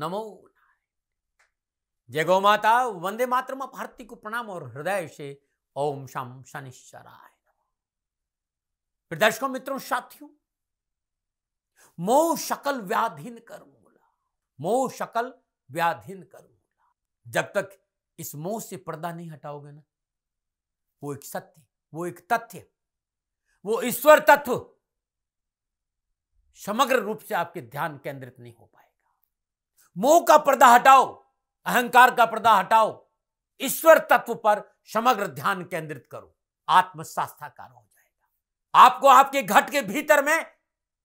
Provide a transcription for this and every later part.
नमो जय गौ माता वंदे मातृ भारती को प्रणाम और हृदय से ओम शाम शनिश्चराय दर्शकों मित्रों साथियों मोह शकल व्याधीन कर मूला मोह शकल व्याधीन कर मूला जब तक इस मोह से पर्दा नहीं हटाओगे ना वो एक सत्य वो एक तथ्य वो ईश्वर तत्व समग्र रूप से आपके ध्यान केंद्रित नहीं हो पाए मोह का पर्दा हटाओ अहंकार का पर्दा हटाओ ईश्वर तत्व पर समग्र ध्यान केंद्रित करो आत्म साक्षात्कार हो जाएगा आपको आपके घट के भीतर में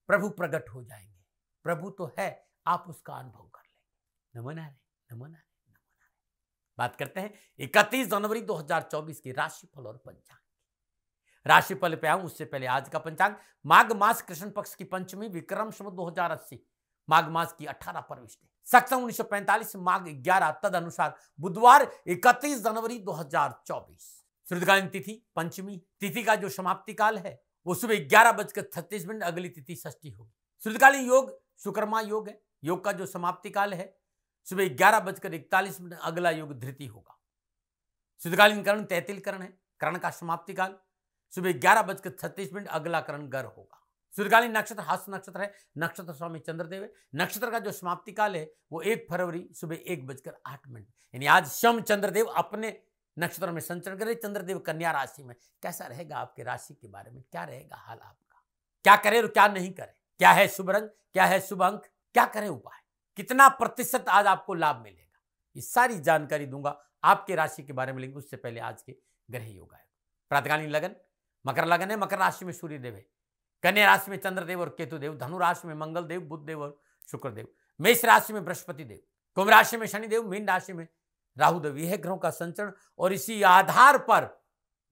प्रभु प्रकट हो जाएंगे प्रभु तो है आप उसका अनुभव कर लेंगे नमन आ रहे नमन आ रहे बात करते हैं इकतीस जनवरी 2024 की राशिफल और पंचांग राशिफल पे आऊं उससे पहले आज का पंचांग माघ मास कृष्ण पक्ष की पंचमी विक्रम सम दो माघ मास की 18 प्रविष्टि सक्षम 1945 माघ 11 तद अनुसार बुधवार 31 जनवरी 2024 श्रुतकालीन तिथि पंचमी तिथि का जो समाप्ति काल है वो सुबह ग्यारह बजकर छत्तीस मिनट अगली तिथि षष्ठी होगी श्रुतकालीन योग सुकर्मा योग है योग का जो समाप्ति काल है सुबह ग्यारह बजकर इकतालीस मिनट अगला योग धृति होगा शुद्धकालीन करण तैतिल करण है करण का समाप्ति काल सुबह ग्यारह बजकर छत्तीस मिनट अगला करण गर होगा सूर्यकालीन नक्षत्र हास्य नक्षत्र है नक्षत्र स्वामी चंद्रदेव है नक्षत्र का जो समाप्ति काल है वो एक फरवरी सुबह एक बजकर आठ मिनट यानी आज शम चंद्रदेव अपने नक्षत्र में संचरण करें चंद्रदेव कन्या राशि में कैसा रहेगा आपके राशि के बारे में क्या रहेगा हाल आपका क्या करें और क्या नहीं करें क्या है शुभ रंग क्या है शुभ अंक क्या करें उपाय कितना प्रतिशत आज आपको लाभ मिलेगा ये सारी जानकारी दूंगा आपके राशि के बारे में लेंगे उससे पहले आज के ग्रह योग प्रातकालीन लगन मकर लगन है मकर राशि में सूर्यदेव है कन्या राशि में चंद्रदेव और केतुदेव धनु राशि में मंगलदेव बुद्धदेव और शुक्रदेव मेष राशि में बृहस्पति देव कुंभ राशि में शनिदेव मीन राशि में राहुदेव यह ग्रहों का संचरण और इसी आधार पर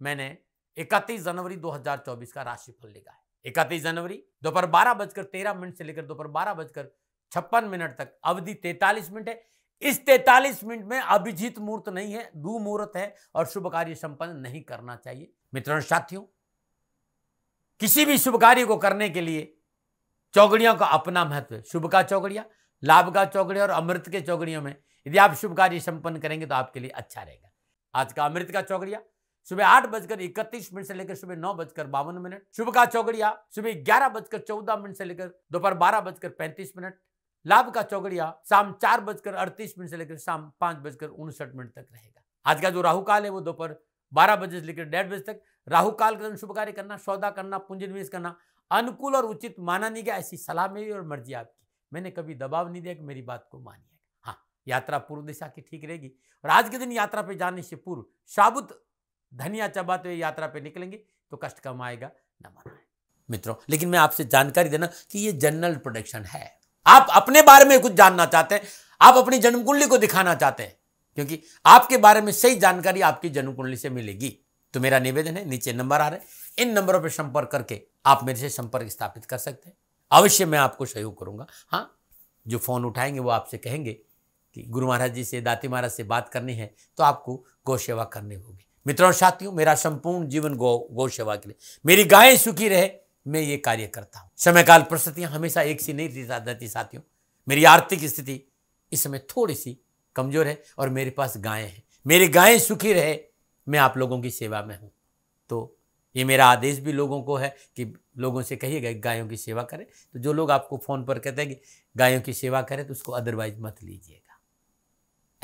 मैंने इकतीस जनवरी 2024 का राशिफल लिखा है इकतीस जनवरी दोपहर बारह बजकर तेरह मिनट से लेकर दोपहर बारह बजकर छप्पन मिनट तक अवधि तैतालीस मिनट है इस तैतालीस मिनट में अभिजीत मुहूर्त नहीं है दू मुहूर्त है और शुभ कार्य संपन्न नहीं करना चाहिए मित्रों साथियों किसी भी शुभ कार्य को करने के लिए चौगड़ियों का अपना महत्व है शुभ का चौगड़िया लाभ का चौगड़िया और अमृत के चौगड़ियों में यदि आप शुभ कार्य संपन्न करेंगे तो आपके लिए अच्छा रहेगा आज का अमृत का चौगड़िया सुबह आठ बजकर इकतीस मिनट से लेकर सुबह नौ बजकर बावन मिनट शुभ का चौगड़िया सुबह ग्यारह बजकर चौदह मिनट से लेकर दोपहर बारह बजकर पैंतीस मिनट लाभ का चौकड़िया शाम चार बजकर अड़तीस मिनट से लेकर शाम पांच बजकर उनसठ मिनट तक रहेगा आज का जो राहु काल है वो दोपहर बारह बजे से लेकर डेढ़ बजे तक राहु काल के दिन शुभ कार्य करना सौदा करना पूंजी निवेश करना अनुकूल और उचित माना नहीं गया ऐसी सलाह मेरी और मर्जी आपकी मैंने कभी दबाव नहीं दिया कि मेरी बात को मानिए हाँ यात्रा पूर्व दिशा की ठीक रहेगी और आज के दिन यात्रा पे जाने से पूर्व साबुत धनिया चबाते तो हुए यात्रा पे निकलेंगे तो कष्ट कम आएगा न मना मित्रों लेकिन मैं आपसे जानकारी देना कि ये जनरल प्रोडक्शन है आप अपने बारे में कुछ जानना चाहते हैं आप अपनी जन्मकुंडली को दिखाना चाहते हैं क्योंकि आपके बारे में सही जानकारी आपकी जन्म कुंडली से मिलेगी तो मेरा निवेदन है नीचे नंबर आ रहे हैं इन नंबरों पर संपर्क करके आप मेरे से संपर्क स्थापित कर सकते हैं अवश्य मैं आपको सहयोग करूंगा हाँ जो फ़ोन उठाएंगे वो आपसे कहेंगे कि गुरु महाराज जी से दाती महाराज से बात करनी है तो आपको गौ सेवा करनी होगी मित्रों और साथियों मेरा संपूर्ण जीवन गौ गौ सेवा के लिए मेरी गायें सुखी रहे मैं ये कार्य करता हूँ समय काल हमेशा एक सी नहीं रहती जाती साथियों मेरी आर्थिक स्थिति इस समय थोड़ी सी कमज़ोर है और मेरे पास गायें हैं मेरी गायें सुखी रहे मैं आप लोगों की सेवा में हूँ तो ये मेरा आदेश भी लोगों को है कि लोगों से कहिएगा गायों की सेवा करें तो जो लोग आपको फ़ोन पर कहते हैं कि गायों की सेवा करें तो उसको अदरवाइज मत लीजिएगा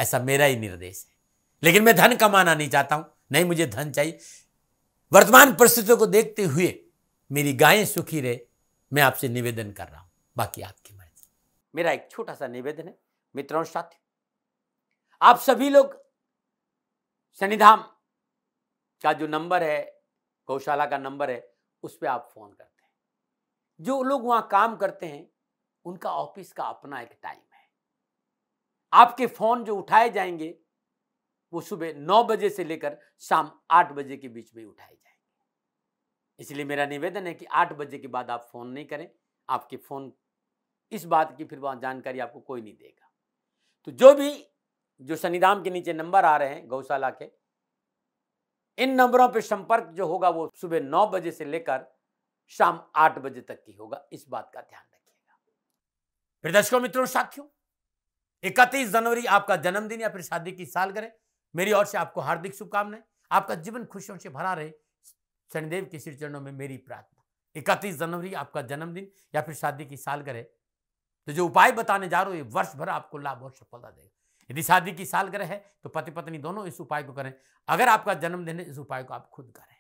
ऐसा मेरा ही निर्देश है लेकिन मैं धन कमाना नहीं चाहता हूँ नहीं मुझे धन चाहिए वर्तमान परिस्थितियों को देखते हुए मेरी गायें सुखी रहे मैं आपसे निवेदन कर रहा हूँ बाकी आपकी मर्जी मेरा एक छोटा सा निवेदन है मित्रों साथियों आप सभी लोग शनिधाम का जो नंबर है गौशाला का नंबर है उस पर आप फ़ोन करते हैं जो लोग वहाँ काम करते हैं उनका ऑफिस का अपना एक टाइम है आपके फ़ोन जो उठाए जाएंगे वो सुबह नौ बजे से लेकर शाम आठ बजे के बीच में उठाए जाएंगे इसलिए मेरा निवेदन है कि आठ बजे के बाद आप फ़ोन नहीं करें आपके फ़ोन इस बात की फिर वहाँ जानकारी आपको कोई नहीं देगा तो जो भी जो शनिधाम के नीचे नंबर आ रहे हैं गौशाला के इन नंबरों पर संपर्क जो होगा वो सुबह नौ बजे से लेकर शाम आठ बजे तक की होगा इस बात का ध्यान रखिएगा फिर दर्शकों मित्रों साथियों इकतीस जनवरी आपका जन्मदिन या फिर शादी की साल करें मेरी ओर से आपको हार्दिक शुभकामनाएं आपका जीवन खुशियों से भरा रहे शनिदेव के श्री चरणों में मेरी प्रार्थना इकतीस जनवरी आपका जन्मदिन या फिर शादी की साल करे तो जो उपाय बताने जा रहे हो ये वर्ष भर आपको लाभ और सफलता देगा यदि शादी की ग्रह है तो पति पत्नी दोनों इस उपाय को करें अगर आपका जन्मदिन है इस उपाय को आप खुद करें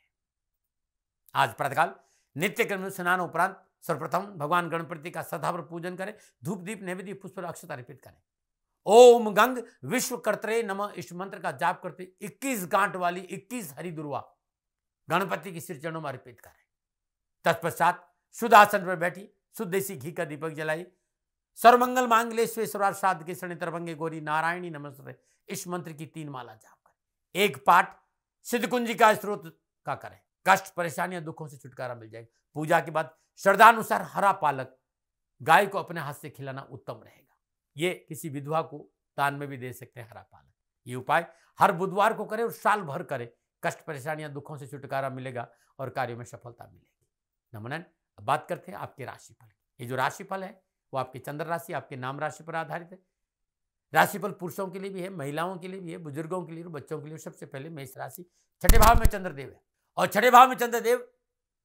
आज प्रातकाल नित्य क्रम स्नान उपरांत सर्वप्रथम भगवान गणपति का सदावर पूजन करें धूप दीप नैवेद्य पुष्प अक्षता अर्पित करें ओम गंग विश्व कर्तरे नम इष्ट मंत्र का जाप करते 21 गांठ वाली 21 हरि दुर्वा गणपति के सिर चरणों में अर्पित करें तत्पश्चात शुद्ध आसन पर बैठी शुद्ध देसी घी का दीपक जलाई सर्वमंगल मांगलेश्वेश्वर श्राद्ध के शरण तरभंगे गौरी नारायणी नमस्ते इस मंत्र की तीन माला जाप करें एक पाठ सिद्ध कुंजी का स्रोत का करें कष्ट परेशानियां दुखों से छुटकारा मिल जाएगा पूजा के बाद श्रद्धानुसार हरा पालक गाय को अपने हाथ से खिलाना उत्तम रहेगा ये किसी विधवा को दान में भी दे सकते हैं हरा पालक ये उपाय हर बुधवार को करें और साल भर करें कष्ट परेशानियां दुखों से छुटकारा मिलेगा और कार्यों में सफलता मिलेगी नमन अब बात करते हैं आपके राशिफल ये जो राशिफल है वो आपकी चंद्र राशि आपके नाम राशि पर आधारित है राशिफल पुरुषों के लिए भी है महिलाओं के लिए भी है बुजुर्गों के लिए और बच्चों के लिए सबसे पहले मेष राशि छठे भाव में चंद्रदेव है और छठे भाव में चंद्रदेव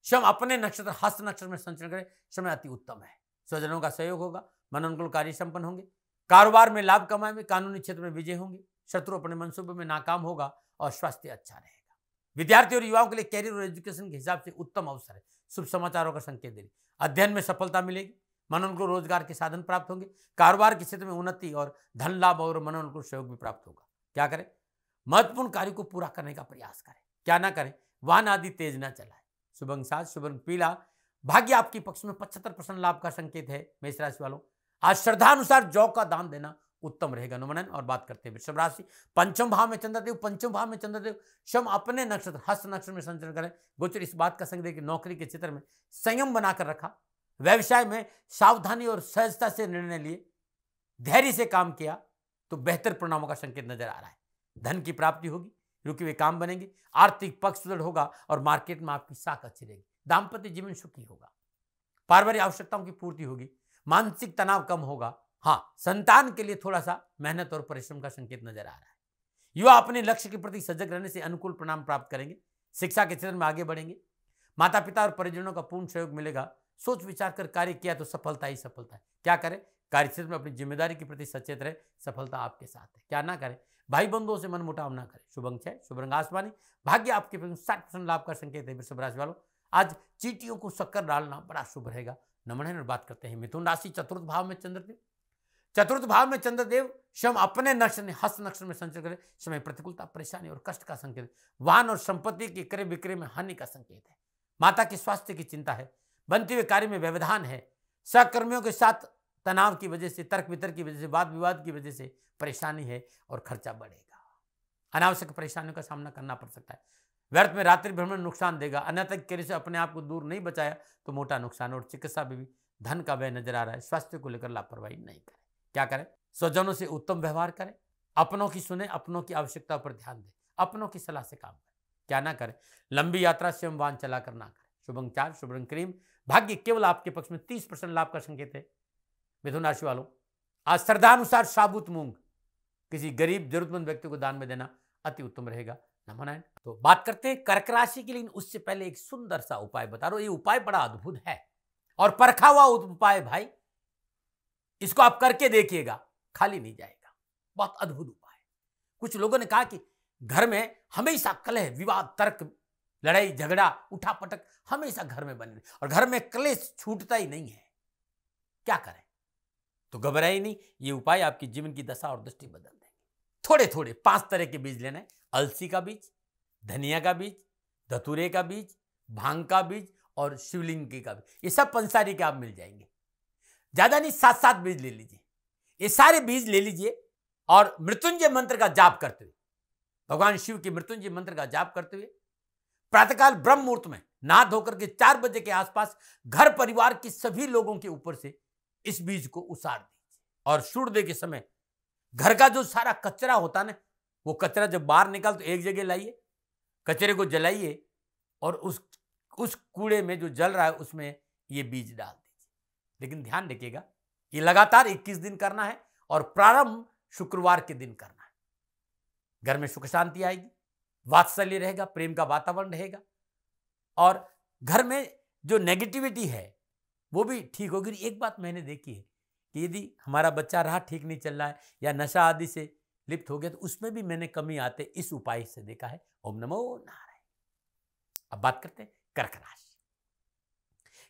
स्वयं अपने नक्षत्र हस्त नक्षत्र में संचरण करें समय अति उत्तम है स्वजनों का सहयोग होगा मन अनुकूल कार्य संपन्न होंगे कारोबार में लाभ कमाएंगे कानूनी क्षेत्र में विजय होंगे शत्रु अपने मनसूबे में नाकाम होगा और स्वास्थ्य अच्छा रहेगा विद्यार्थी और युवाओं के लिए कैरियर और एजुकेशन के हिसाब से उत्तम अवसर है शुभ समाचारों का संकेत देने अध्ययन में सफलता मिलेगी मन उनको रोजगार के साधन प्राप्त होंगे कारोबार के क्षेत्र में उन्नति और धन लाभ और मन उनको सहयोग भी प्राप्त होगा क्या करें महत्वपूर्ण कार्य को पूरा करने का प्रयास करें क्या ना करें वाहन आदि तेज ना चलाएं शुभ अंग सात शुभ अंग पीला भाग्य आपके पक्ष में पचहत्तर परसेंट लाभ का संकेत है मेष राशि वालों आज श्रद्धा अनुसार जौ का दान देना उत्तम रहेगा अनुमनन और बात करते हैं वृषभ राशि पंचम भाव में चंद्रदेव पंचम भाव में चंद्रदेव स्वयं अपने नक्षत्र हस्त नक्षत्र में संचरण करें गोचर इस बात का संकेत दे कि नौकरी के क्षेत्र में संयम बनाकर रखा व्यवसाय में सावधानी और सहजता से निर्णय लिए धैर्य से काम किया तो बेहतर परिणामों का संकेत नजर आ रहा है धन की प्राप्ति होगी रुके हुए काम बनेंगे आर्थिक पक्ष सुदृढ़ होगा और मार्केट में आपकी साख अच्छी रहेगी दाम्पत्य जीवन सुखी होगा पारिवारिक आवश्यकताओं की पूर्ति होगी मानसिक तनाव कम होगा हाँ संतान के लिए थोड़ा सा मेहनत और परिश्रम का संकेत नजर आ रहा है युवा अपने लक्ष्य के प्रति सजग रहने से अनुकूल परिणाम प्राप्त करेंगे शिक्षा के क्षेत्र में आगे बढ़ेंगे माता पिता और परिजनों का पूर्ण सहयोग मिलेगा सोच विचार कर कार्य किया तो सफलता ही सफलता है क्या करें कार्यक्षेत्र में अपनी जिम्मेदारी के प्रति सचेत रहे सफलता आपके साथ है क्या ना करें भाई बंधुओं से मन मुटाव ना करें शुभंग शुभ शुभरंग आसमानी भाग्य आपके साठ परसेंट लाभ का संकेत है वृषभ राशि वालों आज चीटियों को शक्कर डालना बड़ा शुभ रहेगा नमन है बात करते हैं मिथुन राशि चतुर्थ भाव में चंद्रदेव चतुर्थ भाव में चंद्रदेव स्वयं अपने नक्षत्र में हस्त नक्षत्र में संचर करें समय प्रतिकूलता परेशानी और कष्ट का संकेत वाहन और संपत्ति के क्रय विक्रय में हानि का संकेत है माता के स्वास्थ्य की चिंता है बनते हुए कार्य में व्यवधान है सहकर्मियों के साथ तनाव की वजह से तर्क वितर्क की वजह से वाद विवाद की वजह से परेशानी है और खर्चा बढ़ेगा अनावश्यक परेशानियों का सामना करना पड़ सकता है व्यर्थ में रात्रि भ्रमण नुकसान देगा अन्यथा कैरी से अपने आप को दूर नहीं बचाया तो मोटा नुकसान और चिकित्सा भी धन का व्यय नजर आ रहा है स्वास्थ्य को लेकर लापरवाही नहीं करें क्या करें स्वजनों से उत्तम व्यवहार करें अपनों की सुने अपनों की आवश्यकता पर ध्यान दें अपनों की सलाह से काम करें क्या ना करें लंबी यात्रा स्वयं वाहन चला ना करें शुभंग चार शुभ क्रीम भाग्य केवल आपके पक्ष में तीस परसेंट लाभ का संकेत है मिथुन राशि वालों आज श्रद्धानुसार साबुत मूंग किसी गरीब जरूरतमंद व्यक्ति को दान में देना अति उत्तम रहेगा नमनायण तो बात करते हैं कर्क राशि के लिए उससे पहले एक सुंदर सा उपाय बता रहा हूं ये उपाय बड़ा अद्भुत है और परखा हुआ उपाय भाई इसको आप करके देखिएगा खाली नहीं जाएगा बहुत अद्भुत उपाय कुछ लोगों ने कहा कि घर में हमेशा कलह विवाद तर्क लड़ाई झगड़ा उठा पटक हमेशा घर में बने और घर में क्लेश छूटता ही नहीं है क्या करें तो घबराए नहीं ये उपाय आपकी जीवन की दशा और दृष्टि बदल देंगे थोड़े थोड़े पांच तरह के बीज लेने अलसी का बीज धनिया का बीज धतूरे का बीज भांग का बीज और शिवलिंग के का बीज ये सब पंसारी के आप मिल जाएंगे ज्यादा नहीं सात सात बीज ले लीजिए ये सारे बीज ले लीजिए और मृत्युंजय मंत्र का जाप करते हुए भगवान शिव के मृत्युंजय मंत्र का जाप करते हुए प्रातःकाल ब्रह्म मुहूर्त में नहा धोकर के चार बजे के आसपास घर परिवार के सभी लोगों के ऊपर से इस बीज को उसार दीजिए और सूर्य के समय घर का जो सारा कचरा होता ना वो कचरा जब बाहर निकाल तो एक जगह लाइए कचरे को जलाइए और उस उस कूड़े में जो जल रहा है उसमें ये बीज डाल दीजिए लेकिन ध्यान रखिएगा ये लगातार 21 दिन करना है और प्रारंभ शुक्रवार के दिन करना है घर में सुख शांति आएगी वात्सल्य रहेगा प्रेम का वातावरण रहेगा और घर में जो नेगेटिविटी है वो भी ठीक होगी एक बात मैंने देखी है कि यदि हमारा बच्चा रहा ठीक नहीं चल रहा है या नशा आदि से लिप्त हो गया तो उसमें भी मैंने कमी आते इस उपाय से देखा है ओम नमो नारायण अब बात करते हैं कर्क राशि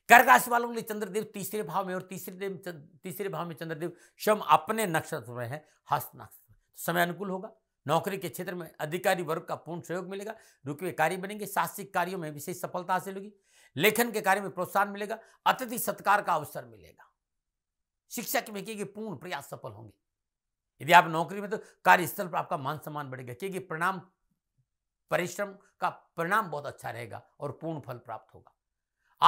कर्क राशि वालों के लिए चंद्रदेव तीसरे भाव में और तीसरे देव तीसरे भाव में चंद्रदेव शम अपने नक्षत्र में है हस्त नक्षत्र समय अनुकूल होगा नौकरी के क्षेत्र में अधिकारी वर्ग का पूर्ण सहयोग मिलेगा रुके हुए कार्य बनेंगे साहसिक कार्यों में विशेष सफलता हासिल होगी लेखन के कार्य में प्रोत्साहन मिलेगा अतिथि सत्कार का अवसर मिलेगा शिक्षा के में किए गए पूर्ण प्रयास सफल होंगे यदि आप नौकरी में तो कार्यस्थल पर आपका मान सम्मान बढ़ेगा क्योंकि परिणाम परिश्रम का परिणाम बहुत अच्छा रहेगा और पूर्ण फल प्राप्त होगा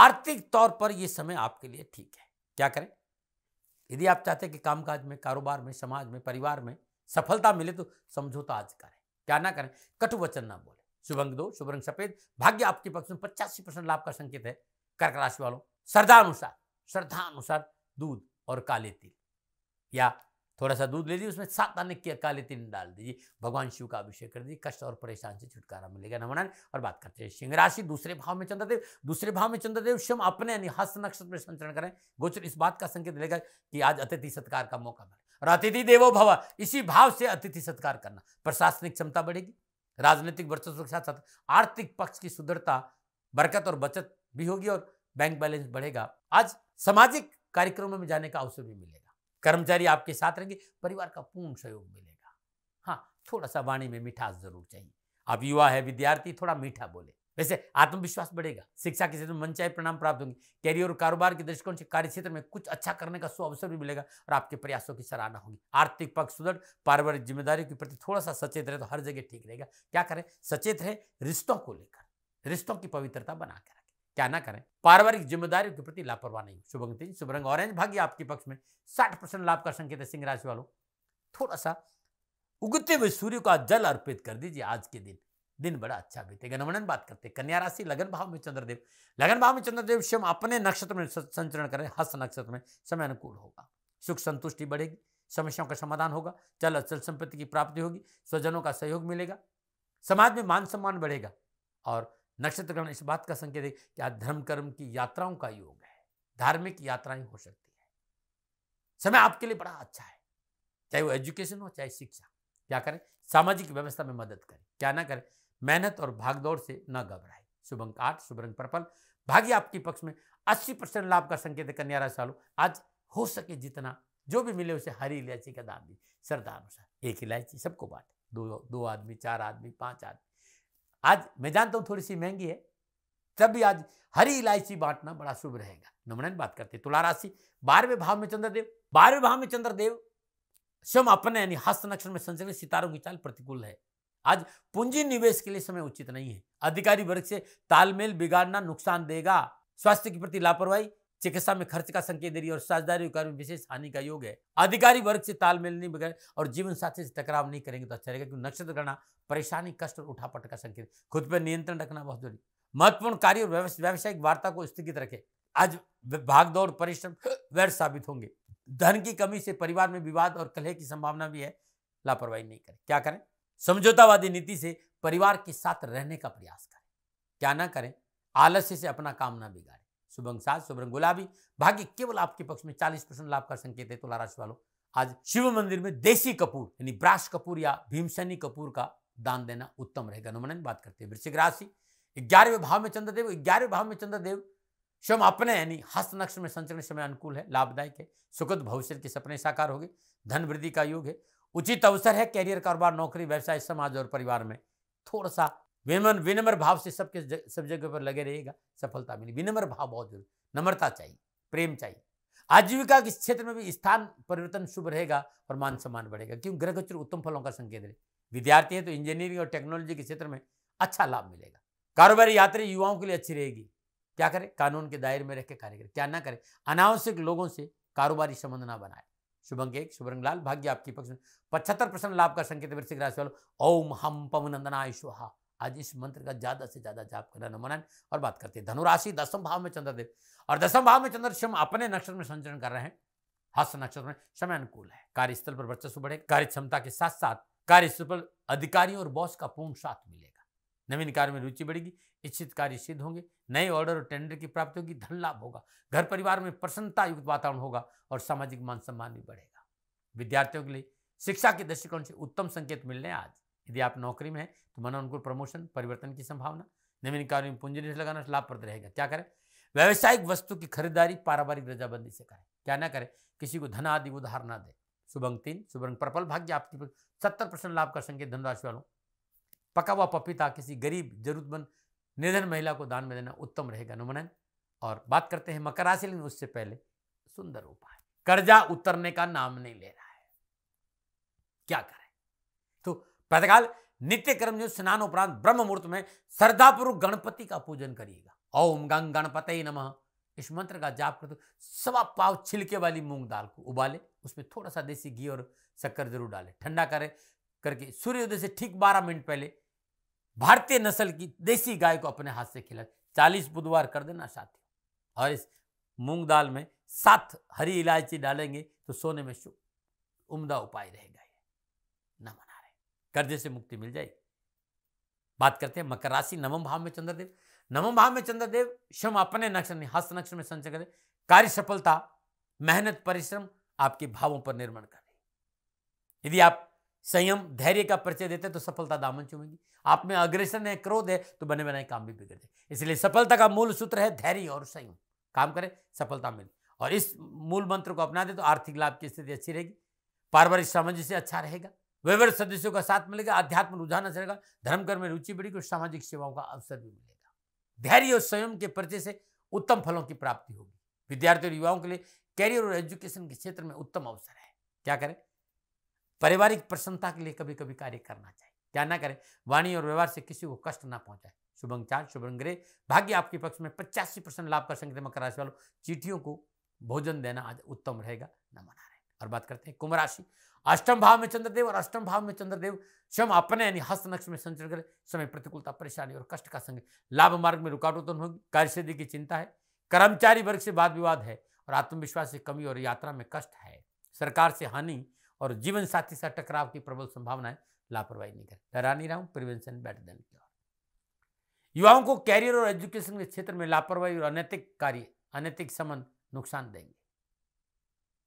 आर्थिक तौर पर यह समय आपके लिए ठीक है क्या करें यदि आप चाहते हैं कि कामकाज में कारोबार में समाज में परिवार में सफलता मिले तो समझौता आज करें क्या ना करें कटु वचन ना बोले शुभ दो शुभ रंग सफेद भाग्य आपके पक्ष में पचासी परसेंट लाभ का संकेत है कर्क राशि वालों श्रद्धा अनुसार श्रद्धा अनुसार दूध और काले तिल या थोड़ा सा दूध ले लीजिए उसमें सात आने के काले तिल डाल दीजिए भगवान शिव का अभिषेक कर दीजिए कष्ट और परेशान से छुटकारा मिलेगा नमनान और बात करते हैं सिंह राशि दूसरे भाव में चंद्रदेव दूसरे भाव में चंद्रदेव स्वयं अपने हस्त नक्षत्र में संचरण करें गोचर इस बात का संकेत लेगा कि आज अतिथि सत्कार का मौका मिले और अतिथि देवो भव इसी भाव से अतिथि सत्कार करना प्रशासनिक क्षमता बढ़ेगी राजनीतिक वर्चस्व के साथ साथ आर्थिक पक्ष की सुदृढ़ता बरकत और बचत भी होगी और बैंक बैलेंस बढ़ेगा आज सामाजिक कार्यक्रमों में जाने का अवसर भी मिलेगा कर्मचारी आपके साथ रहेंगे परिवार का पूर्ण सहयोग मिलेगा हाँ थोड़ा सा वाणी में मिठास जरूर चाहिए आप युवा है विद्यार्थी थोड़ा मीठा बोले वैसे आत्मविश्वास बढ़ेगा शिक्षा के क्षेत्र में मनचाहे परिणाम प्राप्त होंगे कैरियर और कारोबार के दृष्टिकोण से कार्य क्षेत्र में कुछ अच्छा करने का अवसर भी मिलेगा और आपके प्रयासों की सराहना होगी आर्थिक पक्ष सुदृढ़ पारिवारिक जिम्मेदारियों के प्रति थोड़ा सा सचेत रहे तो हर जगह ठीक रहेगा क्या करें सचेत रहे रिश्तों को लेकर रिश्तों की पवित्रता बना रखें क्या ना करें पारिवारिक जिम्मेदारियों के प्रति लापरवाह नहीं शुभंग तेज शुभ रंग ऑरेंज भाग्य आपके पक्ष में साठ परसेंट लाभ का संकेत है सिंह राशि वालों थोड़ा सा उगते हुए सूर्य को जल अर्पित कर दीजिए आज के दिन दिन बड़ा अच्छा बीतेगा नमनन बात करते कन्या राशि लगन भाव में चंद्रदेव लगन भाव में चंद्रदेव स्वयं अपने नक्षत्र में संचरण करें हस्त नक्षत्र में समय अनुकूल होगा सुख संतुष्टि बढ़ेगी समस्याओं का समाधान होगा चल अचल संपत्ति की प्राप्ति होगी स्वजनों का सहयोग मिलेगा समाज में मान सम्मान बढ़ेगा और नक्षत्र ग्रहण इस बात का संकेत है कि आज धर्म कर्म की यात्राओं का योग है धार्मिक यात्राएं हो सकती है समय आपके लिए बड़ा अच्छा है चाहे वो एजुकेशन हो चाहे शिक्षा क्या करें सामाजिक व्यवस्था में मदद करें क्या ना करें मेहनत और भागदौड़ से न घबराए शुभ अंक आठ शुभ रंग पर्पल भाग्य आपके पक्ष में 80 परसेंट लाभ का संकेत है कन्या राशि वालों आज हो सके जितना जो भी मिले उसे हरी इलायची का दान दी श्रद्धा अनुसार एक इलायची सबको बांट दो दो आदमी चार आदमी पांच आदमी आज मैं जानता हूँ थोड़ी सी महंगी है तब भी आज हरी इलायची बांटना बड़ा शुभ रहेगा नमन बात करते तुला राशि बारहवें भाव में चंद्रदेव बारहवें भाव में चंद्रदेव स्वयं अपने यानी हस्त नक्षत्र में संचरित सितारों की चाल प्रतिकूल है आज पूंजी निवेश के लिए समय उचित नहीं है अधिकारी वर्ग से तालमेल बिगाड़ना नुकसान देगा स्वास्थ्य के प्रति लापरवाही चिकित्सा में खर्च का संकेत और साझेदारी कार्य में विशेष हानि का योग है अधिकारी वर्ग से तालमेल नहीं बिगड़े और जीवन साथी से टकराव नहीं करेंगे तो अच्छा रहेगा क्योंकि नक्षत्र करना परेशानी कष्ट और उठापट का संकेत खुद पर नियंत्रण रखना बहुत जरूरी महत्वपूर्ण कार्य और व्यावसायिक वार्ता को स्थगित रखे आज भागदौड़ परिश्रम व्यर्थ साबित होंगे धन की कमी से परिवार में विवाद और कलह की संभावना भी है लापरवाही नहीं करें क्या करें समझौतावादी नीति से परिवार के साथ रहने का प्रयास करें क्या ना करें आलस्य से अपना काम ना बिगाड़े शुभंग सात शुभ रंग गुलाबी भाग्य केवल आपके पक्ष में चालीस परसेंट लाभ का संकेत है तुला राशि वालों आज शिव मंदिर में देसी कपूर यानी ब्राश कपूर या भीमसेनी कपूर का दान देना उत्तम रहेगा नुमन बात करते हैं वृश्चिक राशि ग्यारहवें भाव में चंद्रदेव ग्यारहवें भाव में चंद्रदेव स्वयं अपने यानी हस्त नक्ष में संचरण समय अनुकूल है लाभदायक है सुखद भविष्य के सपने साकार हो गए धन वृद्धि का योग है उचित अवसर है कैरियर कारोबार नौकरी व्यवसाय समाज और परिवार में थोड़ा सा विनम्र विनम्र भाव से सबके सब जगह पर लगे रहेगा सफलता मिली विनम्र भाव बहुत जरूरी नम्रता चाहिए प्रेम चाहिए आजीविका के क्षेत्र में भी स्थान परिवर्तन शुभ रहेगा और मान सम्मान बढ़ेगा क्योंकि ग्रह गोचर उत्तम फलों का संकेत है विद्यार्थी हैं तो इंजीनियरिंग और टेक्नोलॉजी के क्षेत्र में अच्छा लाभ मिलेगा कारोबारी यात्री युवाओं के लिए अच्छी रहेगी क्या करें कानून के दायरे में रहकर कार्य करें क्या ना करें अनावश्यक लोगों से कारोबारी संबंध ना बनाए शुभंग एक शुभरंग लाल भाग्य आपकी पक्ष में पचहत्तर परसेंट लाभ का संकेत वृश्चिक राशि वालों ओम हम पवनंदना नंदनाय आज इस मंत्र का ज्यादा से ज्यादा जाप करना नमनायन और बात करते हैं धनुराशि दसम भाव में चंद्रदेव और दसम भाव में शिव अपने नक्षत्र में संचरण कर रहे हैं हस्त नक्षत्र में समय अनुकूल है कार्यस्थल पर वर्चस्व बढ़े कार्य क्षमता के साथ साथ कार्यस्थल पर अधिकारियों और बॉस का पूर्ण साथ मिलेगा नवीन कार्य में रुचि बढ़ेगी इच्छित कार्य सिद्ध होंगे नए ऑर्डर और टेंडर की प्राप्ति होगी धन लाभ होगा घर परिवार में प्रसन्नता युक्त वातावरण होगा और सामाजिक मान सम्मान भी बढ़ेगा विद्यार्थियों के लिए शिक्षा के दृष्टिकोण से उत्तम संकेत मिल रहे हैं आज यदि आप नौकरी में हैं तो मना अनुकूल प्रमोशन परिवर्तन की संभावना नवीन कार्य में पूंजी निवेश लगाना लाभप्रद रहेगा क्या करें व्यावसायिक वस्तु की खरीदारी पारिवारिक रजाबंदी से करें क्या ना करें किसी को धन आदि उधार ना दें शुभ तीन शुभ रंग पर्पल भाग्य आपकी सत्तर परसेंट लाभ का संकेत धनराशि वालों पका हुआ पपीता किसी गरीब जरूरतमंद निर्धन महिला को दान में देना उत्तम रहेगा अनुमनन और बात करते हैं मकर राशि लेकिन उससे पहले सुंदर उपाय कर्जा उतरने का नाम नहीं ले रहा है क्या करें तो प्रतकाल नित्य कर्म जो स्नान उपरांत ब्रह्म मुहूर्त में श्रद्धापुर गणपति का पूजन करिएगा ओम गंग गणपत नम इस मंत्र का जाप कर दो सवा पाव छिलके वाली मूंग दाल को उबाले उसमें थोड़ा सा देसी घी और शक्कर जरूर डाले ठंडा करें करके सूर्योदय से ठीक बारह मिनट पहले भारतीय नस्ल की देसी गाय को अपने हाथ से खिला चालीस बुधवार कर देना साथियों और इस मूंग दाल में सात हरी इलायची डालेंगे तो सोने में शुभ उम्दा उपाय रहेगा ये न मना रहे कर्जे से मुक्ति मिल जाएगी बात करते हैं मकर राशि नवम भाव में चंद्रदेव नवम भाव में चंद्रदेव शम अपने नक्षत्र नहीं हस्त नक्षत्र में संचय करें कार्य सफलता मेहनत परिश्रम आपके भावों पर निर्माण कर रही यदि आप संयम धैर्य का परिचय देते हैं तो सफलता दामन चूमेगी आप में अग्रेशन है क्रोध है तो बने बनाए काम भी बिगड़ जाए इसलिए सफलता का मूल सूत्र है धैर्य और संयम काम करें सफलता मिले और इस मूल मंत्र को अपना दे तो आर्थिक लाभ की स्थिति अच्छी रहेगी पारिवारिक सामंजस्य अच्छा रहेगा व्यवहार सदस्यों का साथ मिलेगा अध्यात्म रुझान अच्छा रहेगा धर्म कर्म में रुचि बढ़ेगी और सामाजिक सेवाओं का अवसर भी मिलेगा धैर्य और संयम के परिचय से उत्तम फलों की प्राप्ति होगी विद्यार्थी और युवाओं के लिए कैरियर और एजुकेशन के क्षेत्र में उत्तम अवसर है क्या करें पारिवारिक प्रसन्नता के लिए कभी कभी कार्य करना चाहिए क्या ना करें वाणी और व्यवहार से किसी को कष्ट ना पहुंचाए शुभंग चार शुभंग ग्रह भाग्य आपके पक्ष में पचासी परसेंट लाभ कर सकते मकर राशि वालों चीटियों को भोजन देना आज उत्तम रहेगा न मना रहे और बात करते हैं कुंभ राशि अष्टम भाव में चंद्रदेव और अष्टम भाव में चंद्रदेव स्वयं अपने यानी हस्त नक्ष में संचरण करें समय प्रतिकूलता परेशानी और कष्ट का संग लाभ मार्ग में रुकावट उत्पन्न होगी कार्यसिद्धि की चिंता है कर्मचारी वर्ग से वाद विवाद है और आत्मविश्वास से कमी और यात्रा में कष्ट है सरकार से हानि और जीवन साथी से टकराव की प्रबल संभावना है लापरवाही नहीं करें डरा नहीं रहा हूं प्रिवेंशन बेटर देन क्योर युवाओं को कैरियर और एजुकेशन के क्षेत्र में लापरवाही और अनैतिक कार्य अनैतिक संबंध नुकसान देंगे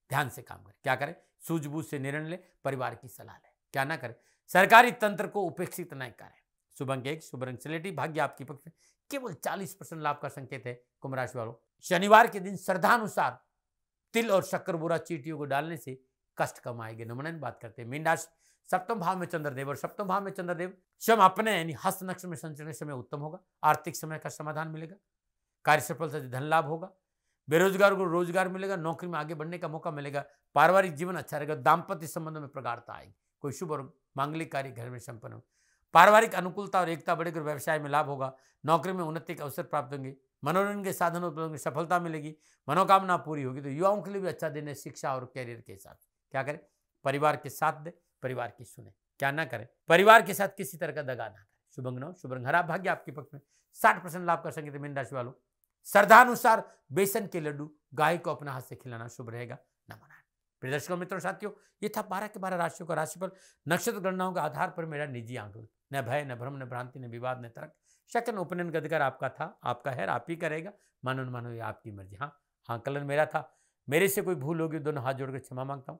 ध्यान से काम करें क्या करें सूझबूझ से निर्णय लें परिवार की सलाह लें क्या ना करें सरकारी तंत्र को उपेक्षित न करें शुभ अंक एक शुभ रंग सिलेटी भाग्य आपकी पक्ष में केवल 40 परसेंट लाभ का संकेत है कुंभ राशि वालों शनिवार के दिन श्रद्धानुसार तिल और शक्कर बुरा चीटियों को डालने से कष्ट कम आएंगे नमन बात करते हैं मीन राशि सप्तम भाव में चंद्रदेव और सप्तम भाव में चंद्रदेव स्वयं अपने यानी हस्त नक्ष में संचरण समय उत्तम होगा आर्थिक समय का समाधान मिलेगा कार्य सफलता से धन लाभ होगा बेरोजगार को रोजगार मिलेगा नौकरी में आगे बढ़ने का मौका मिलेगा पारिवारिक जीवन अच्छा रहेगा दाम्पत्य संबंधों में प्रगाढ़ता आएगी कोई शुभ और मांगलिक कार्य घर में संपन्न हो पारिवारिक अनुकूलता और एकता बढ़ेगी व्यवसाय में लाभ होगा नौकरी में उन्नति के अवसर प्राप्त होंगे मनोरंजन के साधन उपलब्ध होंगे सफलता मिलेगी मनोकामना पूरी होगी तो युवाओं के लिए भी अच्छा दिन है शिक्षा और कैरियर के हिसाब से क्या करें परिवार के साथ दे परिवार की सुने क्या ना करें परिवार के साथ किसी तरह का दगा ना करें शुभंग शुभ रंग हरा भाग्य आपके पक्ष में साठ परसेंट लाभ कर सकेंगे मीन राशि वालों श्रद्धानुसार बेसन के लड्डू गाय को अपना हाथ से खिलाना शुभ रहेगा न प्रिय दर्शकों मित्रों साथियों ये था बारह के बारह राशियों का राशिफल नक्षत्र गणनाओं के आधार पर मेरा निजी आंदोलन न भय न भ्रम न भ्रांति न विवाद न तर्क शकन उपनयन गदगर आपका था आपका है आप ही करेगा मानो न मानो ये आपकी मर्जी हाँ आंकलन मेरा था मेरे से कोई भूल होगी दोनों हाथ जोड़कर क्षमा मांगता हूँ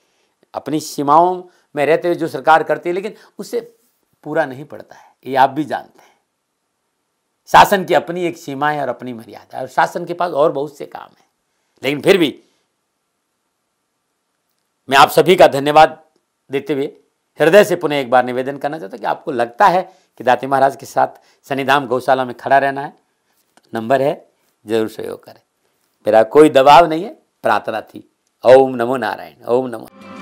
अपनी सीमाओं में रहते हुए जो सरकार करती है लेकिन उससे पूरा नहीं पड़ता है ये आप भी जानते हैं शासन की अपनी एक सीमा है और अपनी मर्यादा है और शासन के पास और बहुत से काम है लेकिन फिर भी मैं आप सभी का धन्यवाद देते हुए हृदय से पुनः एक बार निवेदन करना चाहता हूँ कि आपको लगता है कि दाती महाराज के साथ शनिधाम गौशाला में खड़ा रहना है तो नंबर है जरूर सहयोग करें मेरा कोई दबाव नहीं है प्रार्थना थी ओम नमो नारायण ओम नमो